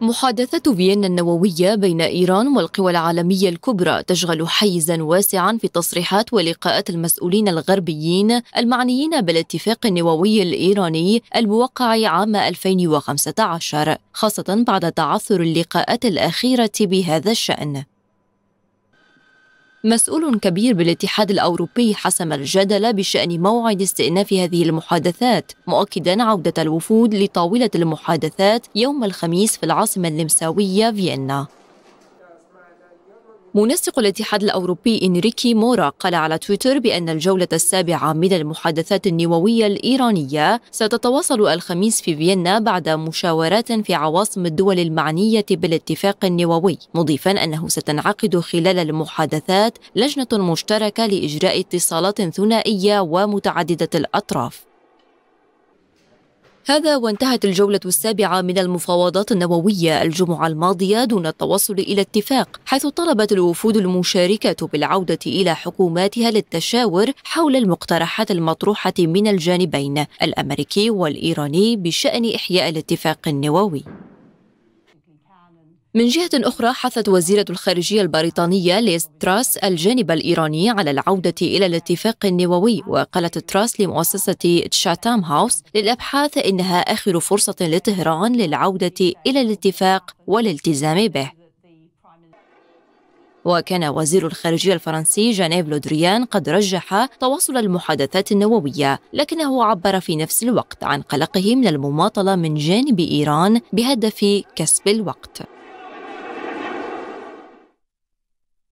محادثة فيينا النووية بين إيران والقوى العالمية الكبرى تشغل حيزا واسعا في تصريحات ولقاءات المسؤولين الغربيين المعنيين بالاتفاق النووي الإيراني الموقع عام 2015 خاصة بعد تعثر اللقاءات الأخيرة بهذا الشأن مسؤول كبير بالاتحاد الأوروبي حسم الجدل بشأن موعد استئناف هذه المحادثات مؤكدا عودة الوفود لطاولة المحادثات يوم الخميس في العاصمة النمساوية فيينا منسق الاتحاد الأوروبي إنريكي مورا قال على تويتر بأن الجولة السابعة من المحادثات النووية الإيرانية ستتواصل الخميس في فيينا بعد مشاورات في عواصم الدول المعنية بالاتفاق النووي مضيفا أنه ستنعقد خلال المحادثات لجنة مشتركة لإجراء اتصالات ثنائية ومتعددة الأطراف هذا وانتهت الجولة السابعة من المفاوضات النووية الجمعة الماضية دون التوصل إلى اتفاق حيث طلبت الوفود المشاركة بالعودة إلى حكوماتها للتشاور حول المقترحات المطروحة من الجانبين الأمريكي والإيراني بشأن إحياء الاتفاق النووي من جهة أخرى حثت وزيرة الخارجية البريطانية ليز تراس الجانب الإيراني على العودة إلى الاتفاق النووي وقالت تراس لمؤسسة تشاتام هاوس للأبحاث إنها آخر فرصة لطهران للعودة إلى الاتفاق والالتزام به وكان وزير الخارجية الفرنسي جانيف لودريان قد رجح تواصل المحادثات النووية لكنه عبر في نفس الوقت عن قلقه من المماطلة من جانب إيران بهدف كسب الوقت